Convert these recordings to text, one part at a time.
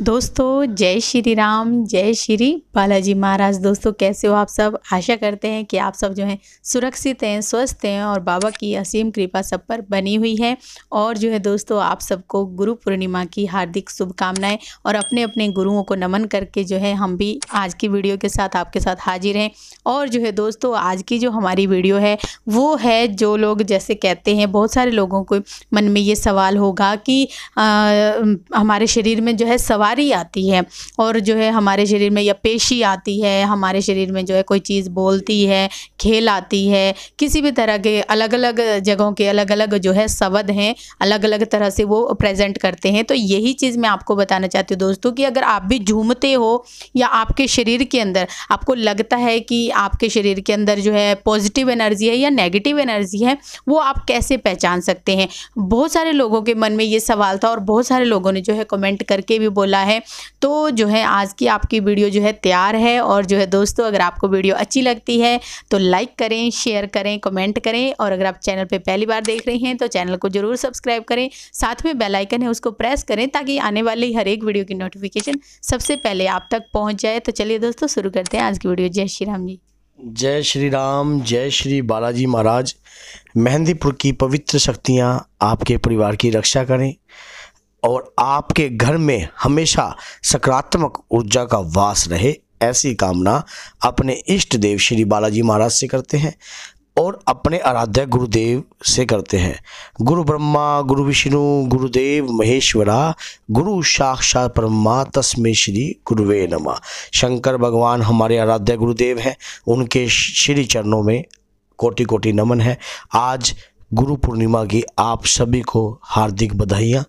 दोस्तों जय श्री राम जय श्री बालाजी महाराज दोस्तों कैसे हो आप सब आशा करते हैं कि आप सब जो हैं सुरक्षित हैं स्वस्थ हैं और बाबा की असीम कृपा सब पर बनी हुई है और जो है दोस्तों आप सबको गुरु पूर्णिमा की हार्दिक शुभकामनाएं और अपने अपने गुरुओं को नमन करके जो है हम भी आज की वीडियो के साथ आपके साथ हाजिर हैं और जो है दोस्तों आज की जो हमारी वीडियो है वो है जो लोग जैसे कहते हैं बहुत सारे लोगों को मन में ये सवाल होगा कि आ, हमारे शरीर में जो है सवारी आती है और जो है हमारे शरीर में या पेशी आती है हमारे शरीर में जो है कोई चीज़ बोलती है खेल आती है किसी भी तरह के अलग अलग जगहों के अलग अलग जो है शब्द हैं अलग अलग तरह से वो प्रेजेंट करते हैं तो यही चीज़ मैं आपको बताना चाहती हूँ दोस्तों कि अगर आप भी झूमते हो या आपके शरीर के अंदर आपको लगता है कि आपके शरीर के अंदर जो है पॉजिटिव एनर्जी है या नेगेटिव एनर्जी है वो आप कैसे पहचान सकते हैं बहुत सारे लोगों के मन में ये सवाल था और बहुत सारे लोगों ने जो है कमेंट करके भी बोला बोला है तो जो है आज की आपकी वीडियो जो है तैयार है और जो है दोस्तों अगर आपको वीडियो अच्छी लगती है तो लाइक करें शेयर करें कमेंट करें और अगर आप चैनल पर पहली बार देख रहे हैं तो चैनल को ज़रूर सब्सक्राइब करें साथ में बेलाइकन है उसको प्रेस करें ताकि आने वाली हर एक वीडियो की नोटिफिकेशन सबसे पहले आप तक पहुँच जाए तो चलिए दोस्तों शुरू करते हैं आज की वीडियो जय श्री राम जी जय श्री राम जय श्री बालाजी महाराज मेहंदीपुर की पवित्र शक्तियाँ आपके परिवार की रक्षा करें और आपके घर में हमेशा सकारात्मक ऊर्जा का वास रहे ऐसी कामना अपने इष्ट देव श्री बालाजी महाराज से करते हैं और अपने आराध्य गुरुदेव से करते हैं गुरु ब्रह्मा गुरु विष्णु गुरुदेव महेश्वरा गुरु साक्षात ब्रह्मा तस्मे श्री गुरुवे नमा शंकर भगवान हमारे आराध्य गुरुदेव हैं उनके श्री चरणों में कोटि कोटि नमन है आज गुरु पूर्णिमा की आप सभी को हार्दिक बधाइयाँ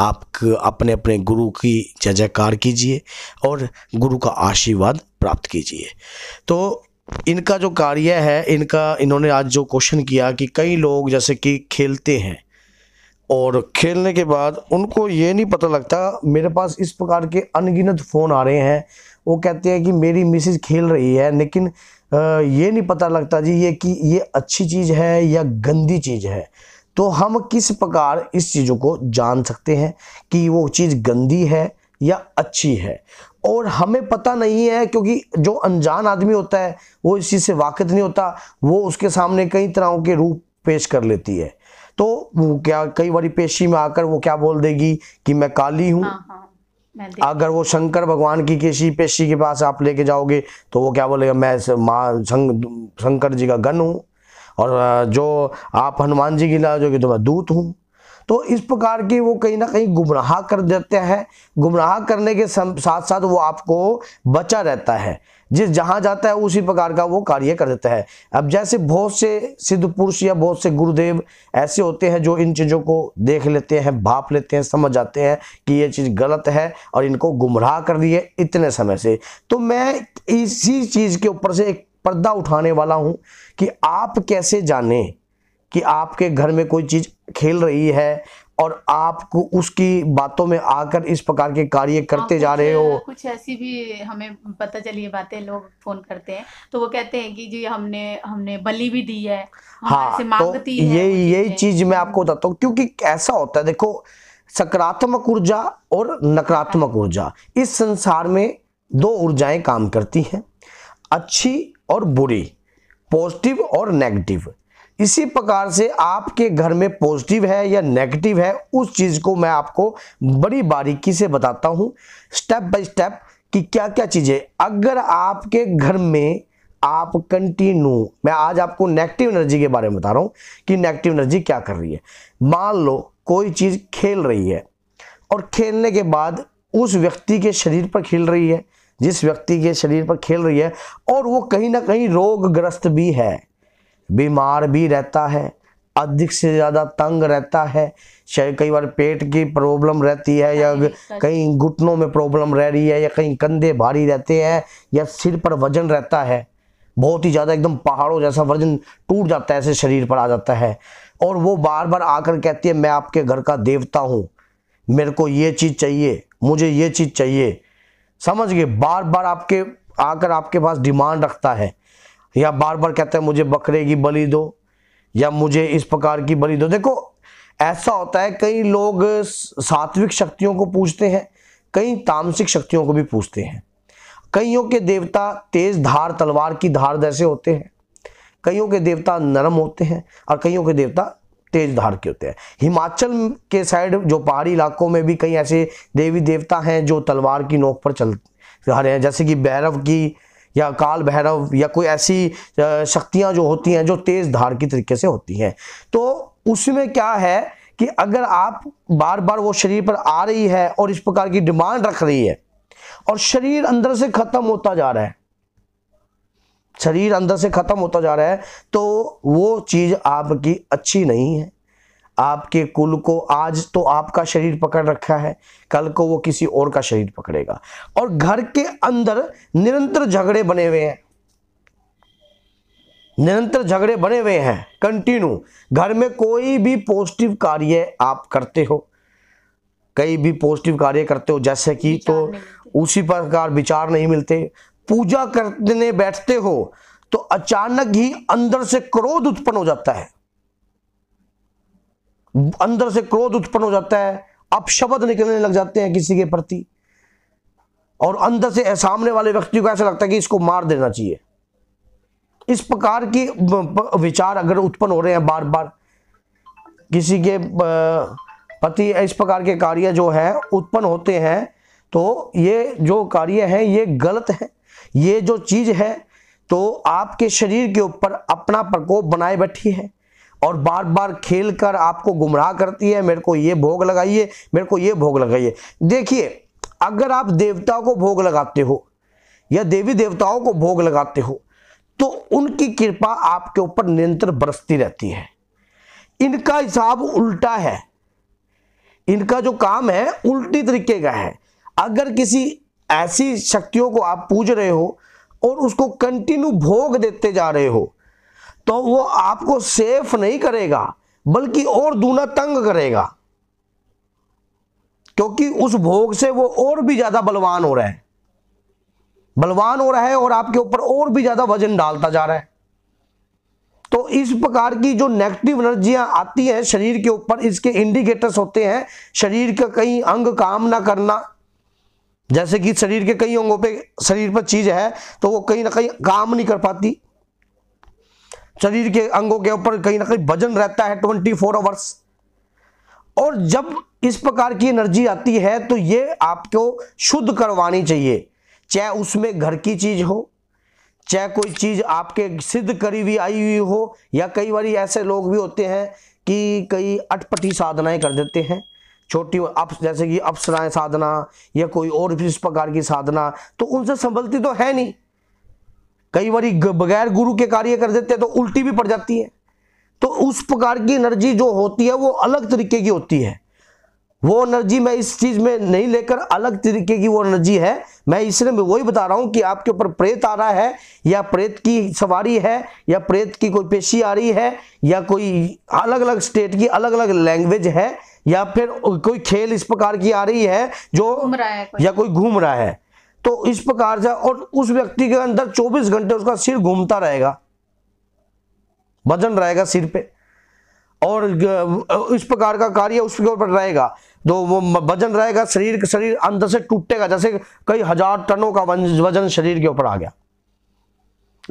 आप अपने अपने गुरु की जय जयकार कीजिए और गुरु का आशीर्वाद प्राप्त कीजिए तो इनका जो कार्य है इनका इन्होंने आज जो क्वेश्चन किया कि कई लोग जैसे कि खेलते हैं और खेलने के बाद उनको ये नहीं पता लगता मेरे पास इस प्रकार के अनगिनत फ़ोन आ रहे हैं वो कहते हैं कि मेरी मिसिज खेल रही है लेकिन ये नहीं पता लगता जी ये कि ये अच्छी चीज़ है या गंदी चीज़ है तो हम किस प्रकार इस चीज़ों को जान सकते हैं कि वो चीज़ गंदी है या अच्छी है और हमें पता नहीं है क्योंकि जो अनजान आदमी होता है वो इस चीज़ से वाकिफ नहीं होता वो उसके सामने कई तरह के रूप पेश कर लेती है तो वो क्या कई बार पेशी में आकर वो क्या बोल देगी कि मैं काली हूँ हाँ, हाँ, अगर वो शंकर भगवान की केशी पेशी के पास आप लेके जाओगे तो वो क्या बोलेगा मैं माँ शंकर जी का गन हूँ और जो आप हनुमान जी की ला जो कि तो मैं दूत हूँ तो इस प्रकार की वो कहीं ना कहीं गुमराह कर देते हैं गुमराह करने के साथ साथ वो आपको बचा रहता है जिस जहाँ जाता है उसी प्रकार का वो कार्य कर देता है अब जैसे बहुत से सिद्ध पुरुष या बहुत से गुरुदेव ऐसे होते हैं जो इन चीज़ों को देख लेते हैं भाप लेते हैं समझ जाते हैं कि ये चीज़ गलत है और इनको गुमराह कर दिए इतने समय से तो मैं इसी चीज़ के ऊपर से एक पर्दा उठाने वाला हूं कि आप कैसे जाने कि आपके घर में कोई चीज खेल रही है और आपको उसकी बातों में आकर इस प्रकार के कार्य करते जा रहे हो कुछ ऐसी भी हमें पता चली बातें लोग फोन करते हैं तो वो कहते हैं कि जी हमने हमने बलि भी दी है हाँ तो ये यही चीज मैं आपको बताता हूँ क्योंकि ऐसा होता है देखो सकारात्मक ऊर्जा और नकारात्मक हाँ। ऊर्जा इस संसार में दो ऊर्जाएं काम करती हैं अच्छी और बुरी पॉजिटिव और नेगेटिव इसी प्रकार से आपके घर में पॉजिटिव है या नेगेटिव है उस चीज़ को मैं आपको बड़ी बारीकी से बताता हूँ स्टेप बाय स्टेप कि क्या क्या चीज़ें अगर आपके घर में आप कंटिन्यू मैं आज आपको नेगेटिव एनर्जी के बारे में बता रहा हूँ कि नेगेटिव एनर्जी क्या कर रही है मान लो कोई चीज़ खेल रही है और खेलने के बाद उस व्यक्ति के शरीर पर खेल रही है जिस व्यक्ति के शरीर पर खेल रही है और वो कहीं ना कहीं रोगग्रस्त भी है बीमार भी रहता है अधिक से ज़्यादा तंग रहता है शायद कई बार पेट की प्रॉब्लम रहती है या कहीं घुटनों में प्रॉब्लम रह रही है या कहीं कंधे भारी रहते हैं या सिर पर वजन रहता है बहुत ही ज़्यादा एकदम पहाड़ों जैसा वजन टूट जाता है ऐसे शरीर पर आ जाता है और वो बार बार आकर कहती है मैं आपके घर का देवता हूँ मेरे को ये चीज़ चाहिए मुझे ये चीज़ चाहिए समझ गए बार बार आपके आकर आपके पास डिमांड रखता है या बार बार कहता है मुझे बकरे की बलि दो या मुझे इस प्रकार की बलि दो देखो ऐसा होता है कई लोग सात्विक शक्तियों को पूछते हैं कई तामसिक शक्तियों को भी पूछते हैं कईयों के देवता तेज धार तलवार की धार जैसे होते हैं कईयों के देवता नरम होते हैं और कईयों के देवता तेज धार के होते हैं हिमाचल के साइड जो पहाड़ी इलाकों में भी कई ऐसे देवी देवता हैं जो तलवार की नोक पर चल रहे हैं जैसे कि भैरव की या काल भैरव या कोई ऐसी शक्तियां जो होती हैं जो तेज धार की तरीके से होती हैं तो उसमें क्या है कि अगर आप बार बार वो शरीर पर आ रही है और इस प्रकार की डिमांड रख रही है और शरीर अंदर से खत्म होता जा रहा है शरीर अंदर से ख़त्म होता जा रहा है तो वो चीज़ आपकी अच्छी नहीं है आपके कुल को आज तो आपका शरीर पकड़ रखा है कल को वो किसी और का शरीर पकड़ेगा और घर के अंदर निरंतर झगड़े बने हुए हैं निरंतर झगड़े बने हुए हैं कंटिन्यू घर में कोई भी पॉजिटिव कार्य आप करते हो कई भी पॉजिटिव कार्य करते हो जैसे कि तो उसी प्रकार विचार नहीं मिलते पूजा करने बैठते हो तो अचानक ही अंदर से क्रोध उत्पन्न हो जाता है अंदर से क्रोध उत्पन्न हो जाता है शब्द निकलने लग जाते हैं किसी के प्रति और अंदर से सामने वाले व्यक्ति को ऐसा लगता है कि इसको मार देना चाहिए इस प्रकार के विचार अगर उत्पन्न हो रहे हैं बार बार किसी के पति इस प्रकार के कार्य जो है उत्पन्न होते हैं तो ये जो कार्य है ये गलत है ये जो चीज है तो आपके शरीर के ऊपर अपना प्रकोप बनाए बैठी है और बार बार खेल कर आपको गुमराह करती है मेरे को ये भोग लगाइए मेरे को ये भोग लगाइए देखिए अगर आप देवताओं को भोग लगाते हो या देवी देवताओं को भोग लगाते हो तो उनकी कृपा आपके ऊपर निरंतर बरसती रहती है इनका हिसाब उल्टा है इनका जो काम है उल्टी तरीके का है अगर किसी ऐसी शक्तियों को आप पूज रहे हो और उसको कंटिन्यू भोग देते जा रहे हो तो वो आपको सेफ नहीं करेगा बल्कि और दूना तंग करेगा क्योंकि उस भोग से वो और भी ज्यादा बलवान हो रहा है बलवान हो रहा है और आपके ऊपर और भी ज्यादा वजन डालता जा रहा है तो इस प्रकार की जो नेगेटिव एनर्जियां आती हैं शरीर के ऊपर इसके इंडिकेटर्स होते हैं शरीर का कहीं अंग काम ना करना जैसे कि शरीर के कई अंगों पे शरीर पर चीज है तो वो कहीं ना कहीं काम नहीं कर पाती शरीर के अंगों के ऊपर कहीं ना कहीं वजन रहता है ट्वेंटी फोर आवर्स और जब इस प्रकार की एनर्जी आती है तो ये आपको शुद्ध करवानी चाहिए चाहे उसमें घर की चीज हो चाहे कोई चीज आपके सिद्ध करी हुई आई हुई हो या कई बार ऐसे लोग भी होते हैं कि कई अटपटी साधनाएं कर देते हैं छोटी अप जैसे कि अपसराएं साधना या कोई और इस प्रकार की साधना तो उनसे संभलती तो है नहीं कई बार बगैर गुरु के कार्य कर देते हैं तो उल्टी भी पड़ जाती है तो उस प्रकार की एनर्जी जो होती है वो अलग तरीके की होती है वो एनर्जी मैं इस चीज में नहीं लेकर अलग तरीके की वो एनर्जी है मैं इसलिए मैं वही बता रहा हूं कि आपके ऊपर प्रेत आ रहा है या प्रेत की सवारी है या प्रेत की कोई पेशी आ रही है या कोई अलग अलग स्टेट की अलग अलग लैंग्वेज है या फिर कोई खेल इस प्रकार की आ रही है जो घूम रहा है कोई। या कोई घूम रहा है तो इस प्रकार से और उस व्यक्ति के अंदर 24 घंटे उसका सिर घूमता रहेगा वजन रहेगा सिर पे और इस प्रकार का कार्य उसके ऊपर रहेगा तो वो वजन रहेगा शरीर शरीर अंदर से टूटेगा जैसे कई हजार टनों का वजन शरीर के ऊपर आ गया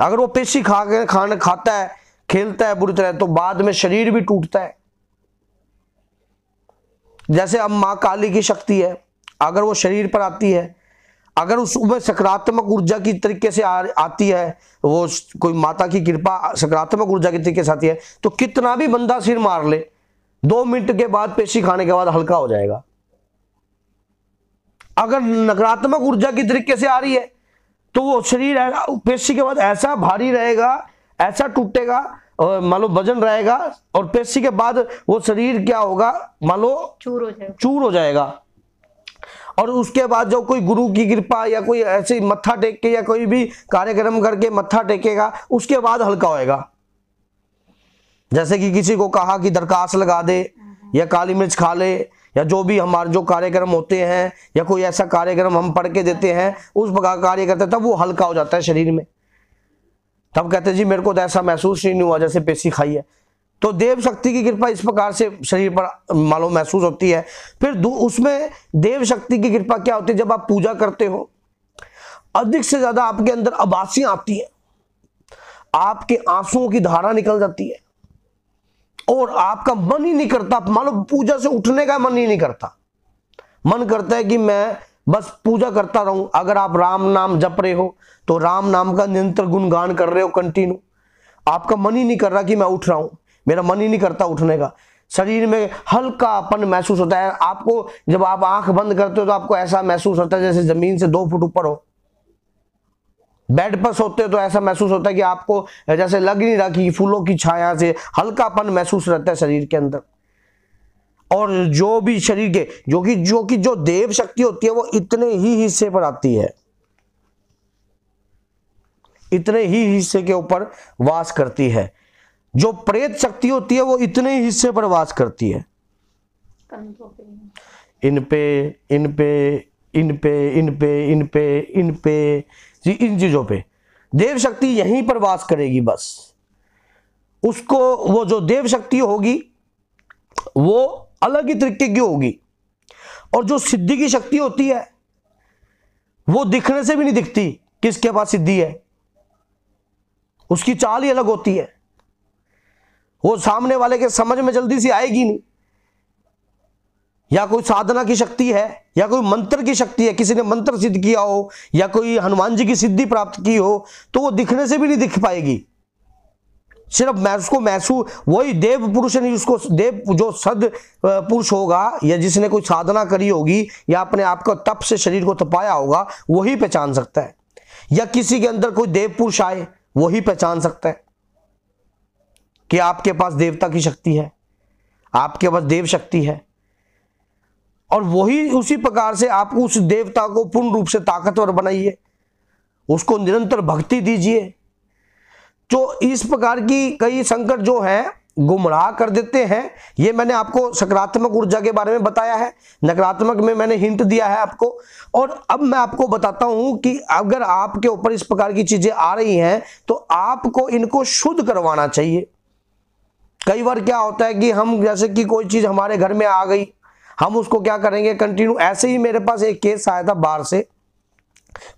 अगर वो पेशी खा के खाना खाता है खेलता है बुरी तरह तो बाद में शरीर भी टूटता है जैसे अब माँ काली की शक्ति है अगर वो शरीर पर आती है अगर उसमें सकारात्मक ऊर्जा की तरीके से आ, आती है वो कोई माता की कृपा सकारात्मक ऊर्जा के तरीके से आती है तो कितना भी बंदा सिर मार ले दो मिनट के बाद पेशी खाने के बाद हल्का हो जाएगा अगर नकारात्मक ऊर्जा की तरीके से आ रही है तो वो शरीर पेशी के बाद ऐसा भारी रहेगा ऐसा टूटेगा मान लो वजन रहेगा और पेशी के बाद वो शरीर क्या होगा मान लो चूर हो जाएगा चूर हो जाएगा और उसके बाद जो कोई गुरु की कृपा या कोई ऐसे मत्था टेक के या कोई भी कार्यक्रम करके मत्था टेकेगा उसके बाद हल्का होएगा जैसे कि किसी को कहा कि दरखास्त लगा दे या काली मिर्च खा ले या जो भी हमारे जो कार्यक्रम होते हैं या कोई ऐसा कार्यक्रम हम पढ़ के देते हैं उस प्रकार कार्य करते हैं तब वो हल्का हो जाता है शरीर में तब कहते जी मेरे को तो ऐसा महसूस नहीं हुआ जैसे पेशी खाई है तो देव शक्ति की कृपा इस प्रकार से शरीर पर मालूम महसूस होती है फिर उसमें देव शक्ति की कृपा क्या होती है जब आप पूजा करते हो अधिक से ज्यादा आपके अंदर आबासियां आती हैं आपके आंसुओं की धारा निकल जाती है और आपका मन ही नहीं करता मान लो पूजा से उठने का मन ही नहीं करता मन करता है कि मैं बस पूजा करता रहूं अगर आप राम नाम जप रहे हो तो राम नाम का निरंतर गुणगान कर रहे हो कंटिन्यू आपका मन ही नहीं कर रहा कि मैं उठ रहा हूं मेरा मन ही नहीं करता उठने का शरीर में हल्कापन महसूस होता है आपको जब आप आंख बंद करते हो तो आपको ऐसा महसूस होता है जैसे जमीन से दो फुट ऊपर हो बेड पर सोते हो तो ऐसा महसूस होता है कि आपको जैसे लग नहीं रहा कि फूलों की छाया से हल्कापन महसूस रहता है शरीर के अंदर और जो भी शरीर के जो कि जो कि जो देव शक्ति होती है वो इतने ही हिस्से पर आती है इतने ही हिस्से के ऊपर वास करती है जो प्रेत शक्ति होती है वो इतने ही हिस्से पर वास करती है इन पे इन पे इन पे इन पे इन पे इन पे जी इन चीजों पे देव शक्ति यहीं पर वास करेगी बस उसको वो जो देव शक्ति होगी वो अलग ही तरीके की होगी और जो सिद्धि की शक्ति होती है वो दिखने से भी नहीं दिखती किसके पास सिद्धि है उसकी चाल ही अलग होती है वो सामने वाले के समझ में जल्दी से आएगी नहीं या कोई साधना की शक्ति है या कोई मंत्र की शक्ति है किसी ने मंत्र सिद्ध किया हो या कोई हनुमान जी की सिद्धि प्राप्त की हो तो वो दिखने से भी नहीं दिख पाएगी सिर्फ मैं उसको मैसू वही देव पुरुष नहीं उसको देव जो सद पुरुष होगा या जिसने कोई साधना करी होगी या अपने आप को तप से शरीर को तपाया होगा वही पहचान सकता है या किसी के अंदर कोई देव पुरुष आए वही पहचान सकता है कि आपके पास देवता की शक्ति है आपके पास देव शक्ति है और वही उसी प्रकार से आप उस देवता को पूर्ण रूप से ताकतवर बनाइए उसको निरंतर भक्ति दीजिए तो इस प्रकार की कई संकट जो है गुमराह कर देते हैं ये मैंने आपको सकारात्मक ऊर्जा के बारे में बताया है नकारात्मक में मैंने हिंट दिया है आपको और अब मैं आपको बताता हूं कि अगर आपके ऊपर इस प्रकार की चीजें आ रही हैं तो आपको इनको शुद्ध करवाना चाहिए कई बार क्या होता है कि हम जैसे कि कोई चीज हमारे घर में आ गई हम उसको क्या करेंगे कंटिन्यू ऐसे ही मेरे पास एक केस आया था बाहर से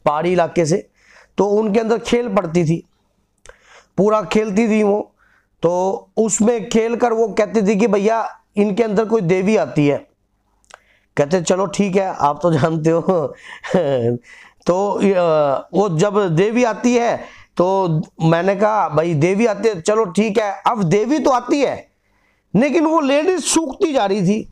पहाड़ी इलाके से तो उनके अंदर खेल पड़ती थी पूरा खेलती थी वो तो उसमें खेल कर वो कहती थी कि भैया इनके अंदर कोई देवी आती है कहते चलो ठीक है आप तो जानते हो तो वो जब देवी आती है तो मैंने कहा भाई देवी आती है चलो ठीक है अब देवी तो आती है लेकिन वो लेडीज सूखती जा रही थी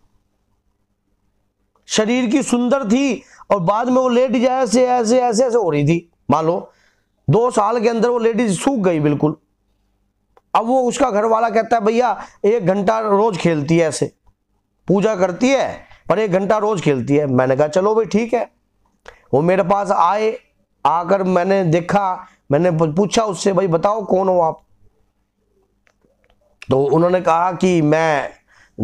शरीर की सुंदर थी और बाद में वो लेट जाए ऐसे ऐसे ऐसे ऐसे हो रही थी मान लो दो साल के अंदर वो लेडीज सूख गई बिल्कुल अब वो उसका घर वाला कहता है भैया एक घंटा रोज खेलती है ऐसे पूजा करती है पर एक घंटा रोज खेलती है मैंने कहा चलो भाई ठीक है वो मेरे पास आए आकर मैंने देखा मैंने पूछा उससे भाई बताओ कौन हो आप तो उन्होंने कहा कि मैं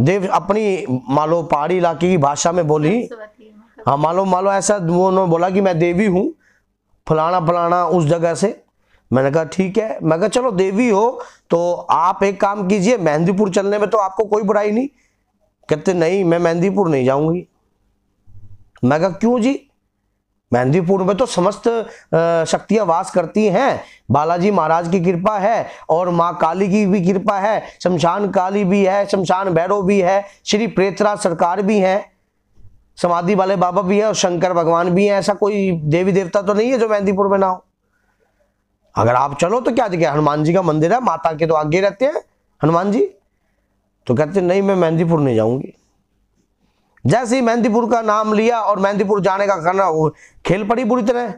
देव अपनी मालो पहाड़ी इलाके की भाषा में बोली हाँ मालो मालो ऐसा वो उन्होंने बोला कि मैं देवी हूँ फलाना फलाना उस जगह से मैंने कहा ठीक है मैं कहा चलो देवी हो तो आप एक काम कीजिए मेहंदीपुर चलने में तो आपको कोई बुराई नहीं कहते नहीं मैं मेहंदीपुर नहीं जाऊंगी मैं कहा क्यों जी मेहंदीपुर में तो समस्त शक्तियां वास करती हैं बालाजी महाराज की कृपा है और माँ काली की भी कृपा है शमशान काली भी है शमशान भैरव भी है श्री प्रेतराज सरकार भी हैं समाधि वाले बाबा भी हैं और शंकर भगवान भी हैं ऐसा कोई देवी देवता तो नहीं है जो मेहंदीपुर में ना हो अगर आप चलो तो क्या देखिए हनुमान जी का मंदिर है माता के तो आगे रहते हैं हनुमान जी तो कहते नहीं मैं मेहंदीपुर नहीं जाऊंगी जैसे ही मेहंदीपुर का नाम लिया और मेहंदीपुर जाने का करना खेल पड़ी बुरी तरह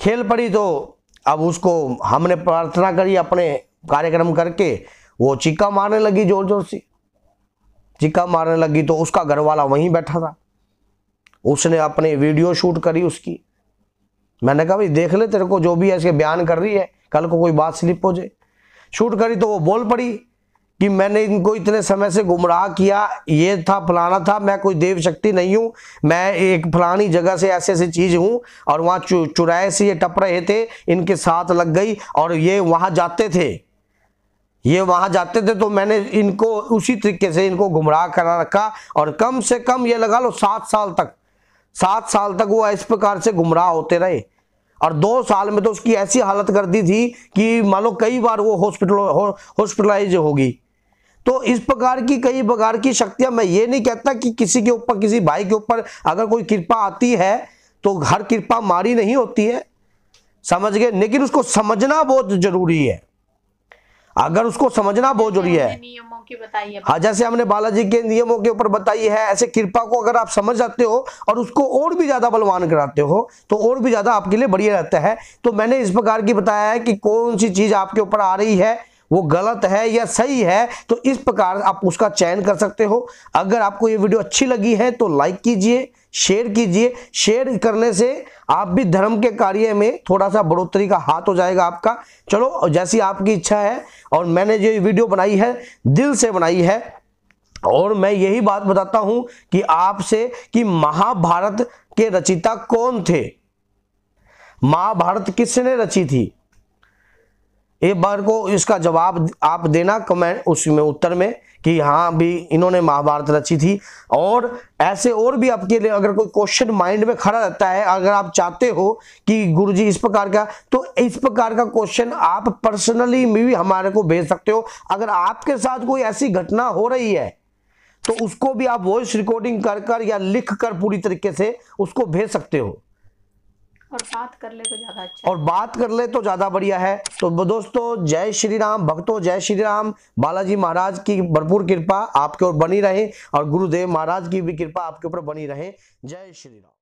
खेल पड़ी तो अब उसको हमने प्रार्थना करी अपने कार्यक्रम करके वो चिक्का मारने लगी जोर जोर से चिक्का मारने लगी तो उसका घर वाला वहीं बैठा था उसने अपने वीडियो शूट करी उसकी मैंने कहा भाई देख ले तेरे को जो भी है इसके बयान कर रही है कल को कोई बात स्लिप हो जाए शूट करी तो वो बोल पड़ी कि मैंने इनको इतने समय से गुमराह किया ये था फलाना था मैं कोई देव शक्ति नहीं हूँ मैं एक फलानी जगह से ऐसे ऐसी चीज़ हूँ और वहाँ चु, चुराए से ये टप रहे थे इनके साथ लग गई और ये वहाँ जाते थे ये वहाँ जाते थे तो मैंने इनको उसी तरीके से इनको गुमराह करा रखा और कम से कम ये लगा लो सात साल तक सात साल तक वो इस प्रकार से गुमराह होते रहे और दो साल में तो उसकी ऐसी हालत कर दी थी कि मान लो कई बार वो हॉस्पिटल हॉस्पिटलाइज हो, होगी तो इस प्रकार की कई प्रकार की शक्तियां मैं ये नहीं कहता कि किसी के ऊपर किसी भाई के ऊपर अगर कोई कृपा आती है तो हर कृपा मारी नहीं होती है समझ गए लेकिन उसको समझना बहुत जरूरी है अगर उसको समझना बहुत जरूरी है नियमों की हाँ जैसे हमने बालाजी के नियमों के ऊपर बताई है ऐसे कृपा को अगर आप समझ जाते हो और उसको और भी ज्यादा बलवान कराते हो तो और भी ज्यादा आपके लिए बढ़िया रहता है तो मैंने इस प्रकार की बताया है कि कौन सी चीज आपके ऊपर आ रही है वो गलत है या सही है तो इस प्रकार आप उसका चयन कर सकते हो अगर आपको ये वीडियो अच्छी लगी है तो लाइक कीजिए शेयर कीजिए शेयर करने से आप भी धर्म के कार्य में थोड़ा सा बढ़ोतरी का हाथ हो जाएगा आपका चलो जैसी आपकी इच्छा है और मैंने जो वीडियो बनाई है दिल से बनाई है और मैं यही बात बताता हूं कि आपसे कि महाभारत के रचिता कौन थे महाभारत किसने रची थी एक बार को इसका जवाब आप देना कमेंट उसमें उत्तर में कि हाँ भी इन्होंने महाभारत रची थी और ऐसे और भी आपके लिए अगर कोई क्वेश्चन माइंड में खड़ा रहता है अगर आप चाहते हो कि गुरुजी इस प्रकार का तो इस प्रकार का क्वेश्चन आप पर्सनली भी हमारे को भेज सकते हो अगर आपके साथ कोई ऐसी घटना हो रही है तो उसको भी आप वॉइस रिकॉर्डिंग कर कर या लिख कर पूरी तरीके से उसको भेज सकते हो और बात कर ले तो ज्यादा अच्छा और बात कर ले तो ज्यादा बढ़िया है तो दोस्तों जय श्री राम भक्तों जय श्री राम बालाजी महाराज की भरपूर कृपा आपके ऊपर बनी रहे और गुरुदेव महाराज की भी कृपा आपके ऊपर बनी रहे जय श्री राम